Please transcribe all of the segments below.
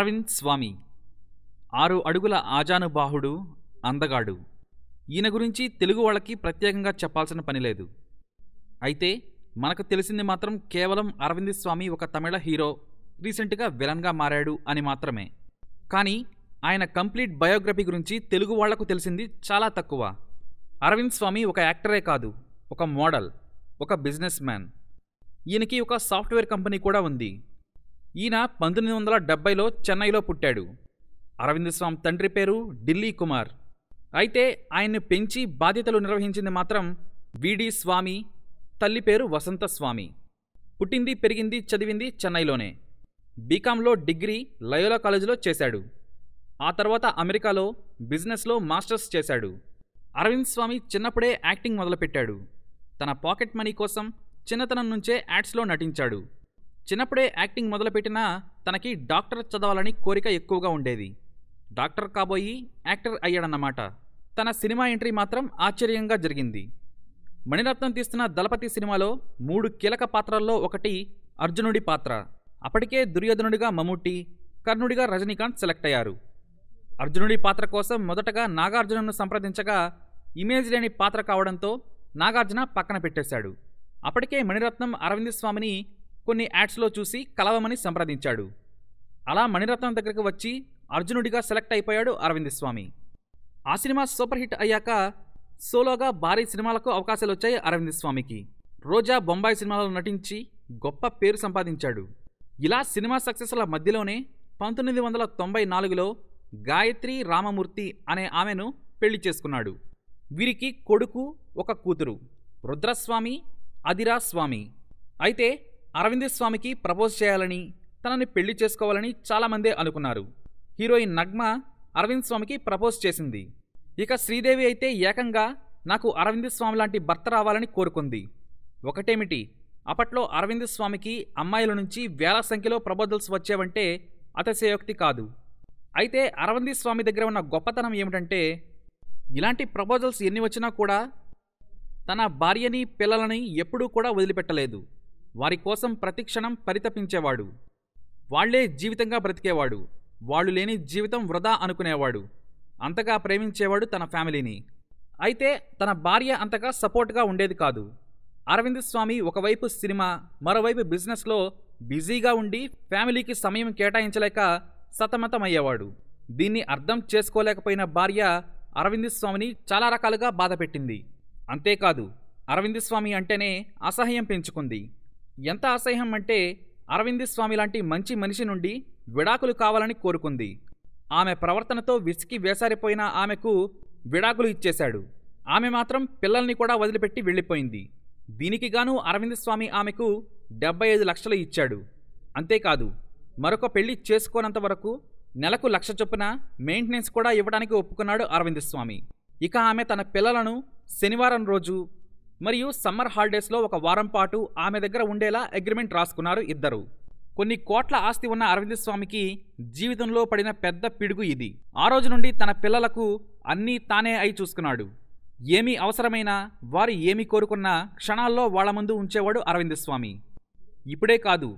అరవింద్ స్వామి ఆరు అడుగుల ఆజానుబాహుడు అందగాడు ఈయన గురించి తెలుగు వాళ్ళకి ప్రత్యేకంగా చెప్పాల్సిన పని లేదు అయితే మనకు తెలిసింది మాత్రం కేవలం అరవింద్ స్వామి ఒక తమిళ హీరో రీసెంట్గా విలన్గా మారాడు అని మాత్రమే కానీ ఆయన కంప్లీట్ బయోగ్రఫీ గురించి తెలుగు వాళ్లకు తెలిసింది చాలా తక్కువ అరవింద్ స్వామి ఒక యాక్టరే కాదు ఒక మోడల్ ఒక బిజినెస్ మ్యాన్ ఈయనకి ఒక సాఫ్ట్వేర్ కంపెనీ కూడా ఉంది ఈయన పంతొమ్మిది వందల డెబ్బైలో చెన్నైలో పుట్టాడు అరవింద్ స్వామి తండ్రి పేరు ఢిల్లీ కుమార్ అయితే ఆయన్ను పెంచి బాధ్యతలు నిర్వహించింది మాత్రం విడి స్వామి తల్లి పేరు వసంత స్వామి పుట్టింది పెరిగింది చదివింది చెన్నైలోనే బీకాంలో డిగ్రీ లయోలా కాలేజీలో చేశాడు ఆ తర్వాత అమెరికాలో బిజినెస్లో మాస్టర్స్ చేశాడు అరవింద్ స్వామి చిన్నప్పుడే యాక్టింగ్ మొదలుపెట్టాడు తన పాకెట్ మనీ కోసం చిన్నతనం నుంచే యాడ్స్లో నటించాడు చిన్నప్పుడే యాక్టింగ్ మొదలుపెట్టినా తనకి డాక్టర్ చదవాలని కోరిక ఎక్కువగా ఉండేది డాక్టర్ కాబోయి యాక్టర్ అయ్యాడన్నమాట తన సినిమా ఎంట్రీ మాత్రం ఆశ్చర్యంగా జరిగింది మణిరత్నం తీస్తున్న దళపతి సినిమాలో మూడు కీలక పాత్రల్లో ఒకటి అర్జునుడి పాత్ర అప్పటికే దుర్యోధనుడిగా మమ్ముట్టి కర్ణుడిగా రజనీకాంత్ సెలెక్ట్ అయ్యారు అర్జునుడి పాత్ర కోసం మొదటగా నాగార్జునను సంప్రదించగా ఇమేజ్ లేని పాత్ర కావడంతో నాగార్జున పక్కన పెట్టేశాడు అప్పటికే మణిరత్నం అరవింద్ స్వామిని కొన్ని యాడ్స్లో చూసి కలవమని సంప్రదించాడు అలా మణిరత్నం దగ్గరకు వచ్చి అర్జునుడిగా సెలెక్ట్ అయిపోయాడు అరవింద్ స్వామి ఆ సినిమా సూపర్ హిట్ అయ్యాక సోలోగా భారీ సినిమాలకు అవకాశాలు వచ్చాయి అరవింద్ స్వామికి రోజా బొంబాయి సినిమాలో నటించి గొప్ప పేరు సంపాదించాడు ఇలా సినిమా సక్సెస్ల మధ్యలోనే పంతొమ్మిది వందల తొంభై నాలుగులో గాయత్రి రామమూర్తి అనే ఆమెను పెళ్లి చేసుకున్నాడు వీరికి కొడుకు ఒక కూతురు రుద్రస్వామి అదిరా స్వామి అయితే స్వామికి ప్రపోజ్ చేయాలని తనని పెళ్లి చేసుకోవాలని చాలామందే అనుకున్నారు హీరోయిన్ నగ్మ అరవింద్ స్వామికి ప్రపోజ్ చేసింది ఇక శ్రీదేవి అయితే ఏకంగా నాకు అరవింద్ స్వామి లాంటి భర్త రావాలని కోరుకుంది ఒకటేమిటి అప్పట్లో అరవింద్ స్వామికి అమ్మాయిల నుంచి వేల సంఖ్యలో ప్రపోజల్స్ వచ్చేవంటే అతిశయోక్తి కాదు అయితే అరవింద్ స్వామి దగ్గర ఉన్న గొప్పతనం ఏమిటంటే ఇలాంటి ప్రపోజల్స్ ఎన్ని వచ్చినా కూడా తన భార్యని పిల్లలని ఎప్పుడూ కూడా వదిలిపెట్టలేదు వారి కోసం ప్రతిక్షణం పరితపించేవాడు వాళ్లే జీవితంగా బ్రతికేవాడు వాళ్ళు లేని జీవితం వృధా అనుకునేవాడు అంతగా ప్రేమించేవాడు తన ఫ్యామిలీని అయితే తన భార్య అంతగా సపోర్ట్గా ఉండేది కాదు అరవింద్ స్వామి ఒకవైపు సినిమా మరోవైపు బిజినెస్లో బిజీగా ఉండి ఫ్యామిలీకి సమయం కేటాయించలేక సతమతమయ్యేవాడు దీన్ని అర్థం చేసుకోలేకపోయిన భార్య అరవింద్ స్వామిని చాలా రకాలుగా బాధపెట్టింది అంతేకాదు అరవింద్ స్వామి అంటేనే అసహ్యం పెంచుకుంది ఎంత అసహ్యం అంటే అరవింద్ స్వామి లాంటి మంచి మనిషి నుండి విడాకులు కావాలని కోరుకుంది ఆమె ప్రవర్తనతో విసికి వేసారిపోయిన ఆమెకు విడాకులు ఇచ్చేశాడు ఆమె మాత్రం పిల్లల్ని కూడా వదిలిపెట్టి వెళ్ళిపోయింది దీనికి గాను అరవింద్ స్వామి ఆమెకు డెబ్బై ఐదు లక్షలు ఇచ్చాడు అంతేకాదు మరొక పెళ్లి చేసుకోనంత వరకు నెలకు లక్ష చొప్పున మెయింటెనెన్స్ కూడా ఇవ్వడానికి ఒప్పుకున్నాడు అరవింద్ స్వామి ఇక ఆమె తన పిల్లలను శనివారం రోజు మరియు సమ్మర్ హాలిడేస్లో ఒక వారం పాటు ఆమె దగ్గర ఉండేలా అగ్రిమెంట్ రాసుకున్నారు ఇద్దరు కొన్ని కోట్ల ఆస్తి ఉన్న అరవింద స్వామికి జీవితంలో పడిన పెద్ద పిడుగు ఇది ఆ రోజు నుండి తన పిల్లలకు అన్నీ తానే అయి చూసుకున్నాడు ఏమీ అవసరమైనా వారు ఏమి కోరుకున్నా క్షణాల్లో వాళ్ల ముందు ఉంచేవాడు అరవింద స్వామి ఇప్పుడే కాదు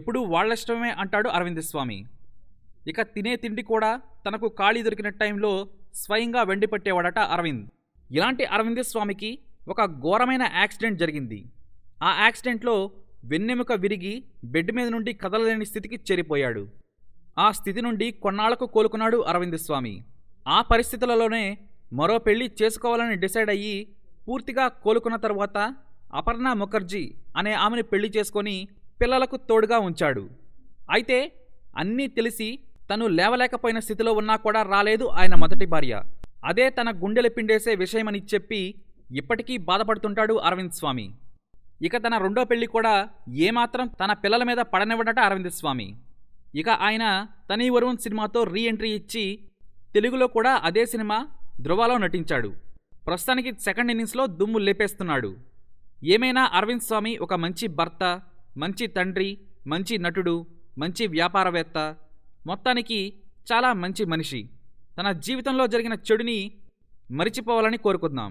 ఎప్పుడూ వాళ్ళ ఇష్టమే అంటాడు అరవింద స్వామి ఇక తినే తిండి కూడా తనకు ఖాళీ దొరికిన టైంలో స్వయంగా వెండి పట్టేవాడట అరవింద్ ఇలాంటి అరవింద స్వామికి ఒక ఘోరమైన యాక్సిడెంట్ జరిగింది ఆ యాక్సిడెంట్లో వెన్నెముక విరిగి బెడ్ మీద నుండి కదలలేని స్థితికి చేరిపోయాడు ఆ స్థితి నుండి కొన్నాళ్లకు కోలుకున్నాడు అరవింద్ స్వామి ఆ పరిస్థితులలోనే మరో పెళ్లి చేసుకోవాలని డిసైడ్ అయ్యి పూర్తిగా కోలుకున్న తర్వాత అపర్ణ ముఖర్జీ అనే ఆమెను పెళ్లి చేసుకొని పిల్లలకు తోడుగా ఉంచాడు అయితే అన్నీ తెలిసి తను లేవలేకపోయిన స్థితిలో ఉన్నా కూడా రాలేదు ఆయన మొదటి భార్య అదే తన గుండెలు పిండేసే విషయమని చెప్పి ఇప్పటికీ బాధపడుతుంటాడు అరవింద్ స్వామి ఇక తన రెండో పెళ్లి కూడా ఏమాత్రం తన పిల్లల మీద పడనివ్వడట అరవింద్ స్వామి ఇక ఆయన తనీ వరుణ్ సినిమాతో రీ ఎంట్రీ ఇచ్చి తెలుగులో కూడా అదే సినిమా ధృవాలో నటించాడు ప్రస్తుతానికి సెకండ్ ఇన్నింగ్స్లో దుమ్ము లేపేస్తున్నాడు ఏమైనా అరవింద్ స్వామి ఒక మంచి భర్త మంచి తండ్రి మంచి నటుడు మంచి వ్యాపారవేత్త మొత్తానికి చాలా మంచి మనిషి తన జీవితంలో జరిగిన చెడుని మరిచిపోవాలని కోరుకుందాం